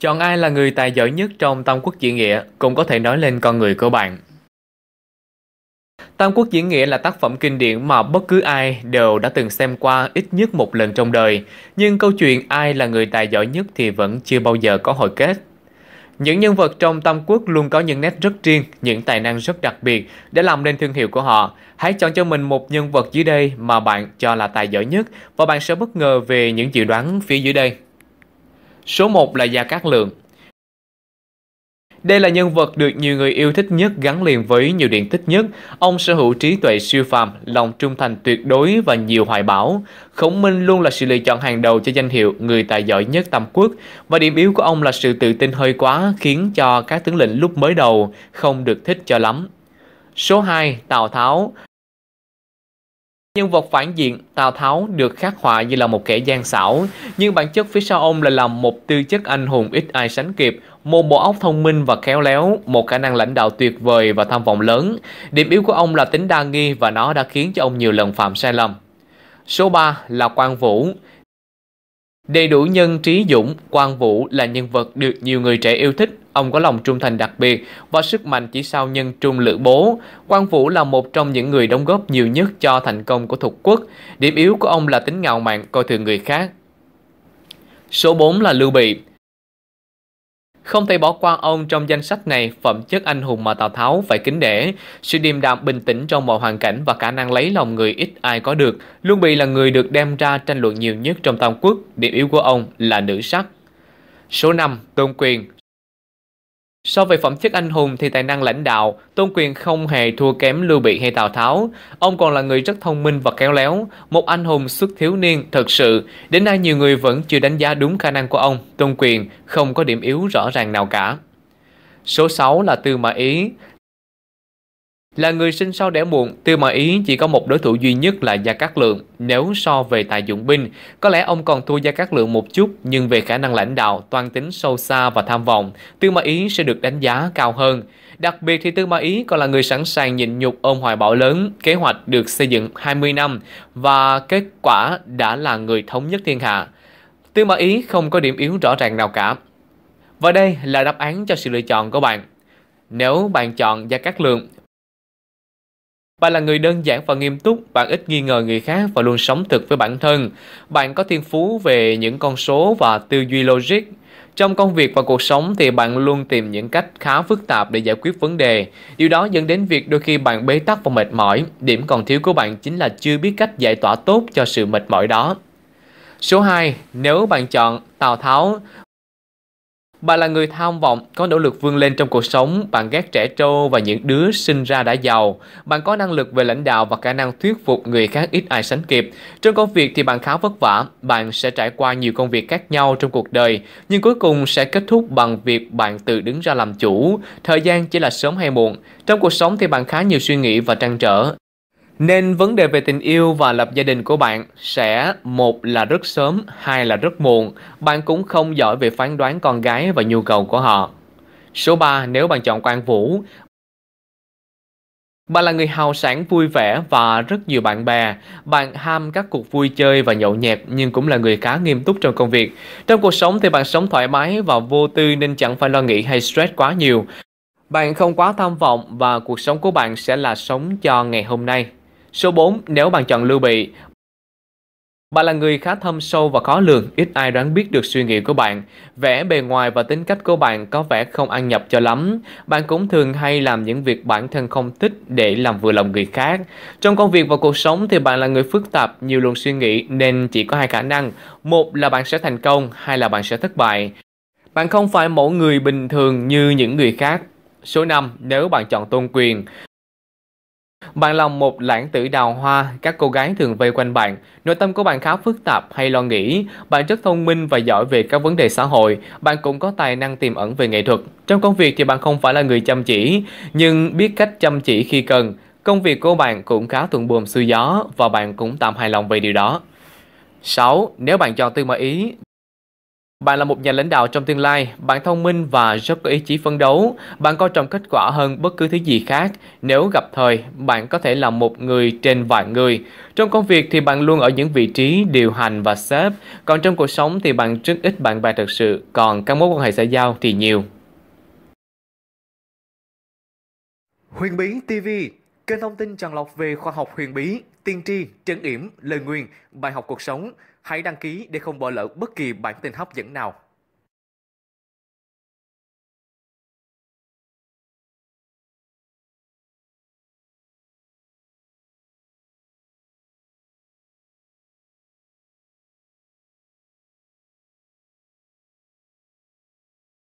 Chọn ai là người tài giỏi nhất trong Tam Quốc Diễn Nghĩa cũng có thể nói lên con người của bạn. Tam Quốc Diễn Nghĩa là tác phẩm kinh điển mà bất cứ ai đều đã từng xem qua ít nhất một lần trong đời, nhưng câu chuyện ai là người tài giỏi nhất thì vẫn chưa bao giờ có hồi kết. Những nhân vật trong Tam Quốc luôn có những nét rất riêng, những tài năng rất đặc biệt để làm nên thương hiệu của họ. Hãy chọn cho mình một nhân vật dưới đây mà bạn cho là tài giỏi nhất và bạn sẽ bất ngờ về những dự đoán phía dưới đây. Số 1 là Gia Cát Lượng. Đây là nhân vật được nhiều người yêu thích nhất gắn liền với nhiều điện tích nhất. Ông sở hữu trí tuệ siêu phàm, lòng trung thành tuyệt đối và nhiều hoài bão. Khổng Minh luôn là sự lựa chọn hàng đầu cho danh hiệu người tài giỏi nhất Tam Quốc và điểm yếu của ông là sự tự tin hơi quá khiến cho các tướng lĩnh lúc mới đầu không được thích cho lắm. Số 2. Tào Tháo Nhân vật phản diện Tào Tháo được khắc họa như là một kẻ gian xảo, nhưng bản chất phía sau ông lại là một tư chất anh hùng ít ai sánh kịp, một bộ óc thông minh và khéo léo, một khả năng lãnh đạo tuyệt vời và tham vọng lớn. Điểm yếu của ông là tính đa nghi và nó đã khiến cho ông nhiều lần phạm sai lầm. Số 3 là Quang Vũ. Đầy đủ nhân trí dũng, Quang Vũ là nhân vật được nhiều người trẻ yêu thích Ông có lòng trung thành đặc biệt và sức mạnh chỉ sau nhân trung lữ bố. Quang Vũ là một trong những người đóng góp nhiều nhất cho thành công của thục quốc. Điểm yếu của ông là tính ngạo mạn coi thường người khác. Số 4 là Lưu Bị. Không thể bỏ qua ông trong danh sách này, phẩm chất anh hùng mà Tào Tháo phải kính để, sự điềm đạm bình tĩnh trong mọi hoàn cảnh và khả năng lấy lòng người ít ai có được, luôn bị là người được đem ra tranh luận nhiều nhất trong Tam Quốc, điểm yếu của ông là nữ sắc. Số 5, Tôn Quyền So về phẩm chất anh hùng thì tài năng lãnh đạo, Tôn Quyền không hề thua kém Lưu Bị hay Tào Tháo. Ông còn là người rất thông minh và khéo léo, một anh hùng xuất thiếu niên thật sự. Đến nay nhiều người vẫn chưa đánh giá đúng khả năng của ông, Tôn Quyền không có điểm yếu rõ ràng nào cả. Số 6 là Tư Mã Ý. Là người sinh sau đẻ muộn, Tư Mã Ý chỉ có một đối thủ duy nhất là Gia Cát Lượng. Nếu so về tài dụng binh, có lẽ ông còn thua Gia Cát Lượng một chút, nhưng về khả năng lãnh đạo, toan tính sâu xa và tham vọng, Tư Mã Ý sẽ được đánh giá cao hơn. Đặc biệt thì Tư Mã Ý còn là người sẵn sàng nhịn nhục ôm hoài bão lớn, kế hoạch được xây dựng 20 năm và kết quả đã là người thống nhất thiên hạ. Tư Mã Ý không có điểm yếu rõ ràng nào cả. Và đây là đáp án cho sự lựa chọn của bạn. Nếu bạn chọn Gia Cát Lượng, bạn là người đơn giản và nghiêm túc, bạn ít nghi ngờ người khác và luôn sống thực với bản thân. Bạn có thiên phú về những con số và tư duy logic. Trong công việc và cuộc sống thì bạn luôn tìm những cách khá phức tạp để giải quyết vấn đề. Điều đó dẫn đến việc đôi khi bạn bế tắc và mệt mỏi. Điểm còn thiếu của bạn chính là chưa biết cách giải tỏa tốt cho sự mệt mỏi đó. Số 2, nếu bạn chọn Tào Tháo, bạn là người tham vọng, có nỗ lực vươn lên trong cuộc sống, bạn ghét trẻ trâu và những đứa sinh ra đã giàu. Bạn có năng lực về lãnh đạo và khả năng thuyết phục người khác ít ai sánh kịp. Trong công việc thì bạn khá vất vả, bạn sẽ trải qua nhiều công việc khác nhau trong cuộc đời, nhưng cuối cùng sẽ kết thúc bằng việc bạn tự đứng ra làm chủ. Thời gian chỉ là sớm hay muộn. Trong cuộc sống thì bạn khá nhiều suy nghĩ và trăn trở, nên vấn đề về tình yêu và lập gia đình của bạn sẽ một là rất sớm, hai là rất muộn. Bạn cũng không giỏi về phán đoán con gái và nhu cầu của họ. Số 3, nếu bạn chọn quan Vũ, bạn là người hào sản vui vẻ và rất nhiều bạn bè. Bạn ham các cuộc vui chơi và nhậu nhẹt nhưng cũng là người khá nghiêm túc trong công việc. Trong cuộc sống thì bạn sống thoải mái và vô tư nên chẳng phải lo nghĩ hay stress quá nhiều. Bạn không quá tham vọng và cuộc sống của bạn sẽ là sống cho ngày hôm nay. Số 4, nếu bạn chọn Lưu Bị, bạn là người khá thâm sâu và khó lường, ít ai đoán biết được suy nghĩ của bạn. Vẻ bề ngoài và tính cách của bạn có vẻ không ăn nhập cho lắm. Bạn cũng thường hay làm những việc bản thân không thích để làm vừa lòng người khác. Trong công việc và cuộc sống thì bạn là người phức tạp, nhiều luồng suy nghĩ nên chỉ có hai khả năng. Một là bạn sẽ thành công, hai là bạn sẽ thất bại. Bạn không phải mẫu người bình thường như những người khác. Số 5, nếu bạn chọn tôn quyền, bạn lòng một lãng tử đào hoa, các cô gái thường vây quanh bạn. Nội tâm của bạn khá phức tạp hay lo nghĩ. Bạn rất thông minh và giỏi về các vấn đề xã hội. Bạn cũng có tài năng tiềm ẩn về nghệ thuật. Trong công việc thì bạn không phải là người chăm chỉ, nhưng biết cách chăm chỉ khi cần. Công việc của bạn cũng khá thuận buồm xuôi gió và bạn cũng tạm hài lòng về điều đó. 6. Nếu bạn chọn tư mở ý bạn là một nhà lãnh đạo trong tương lai, bạn thông minh và rất có ý chí phấn đấu, bạn coi trọng kết quả hơn bất cứ thứ gì khác. Nếu gặp thời, bạn có thể là một người trên vài người. Trong công việc thì bạn luôn ở những vị trí điều hành và sếp, còn trong cuộc sống thì bạn rất ít bạn bè thật sự, còn các mối quan hệ xã giao thì nhiều. Huyền bí TV, kênh thông tin tràn lọc về khoa học huyền bí, Tiên tri, Trấn Yểm, Lời Nguyên, Bài học cuộc sống. Hãy đăng ký để không bỏ lỡ bất kỳ bản tin hấp dẫn nào.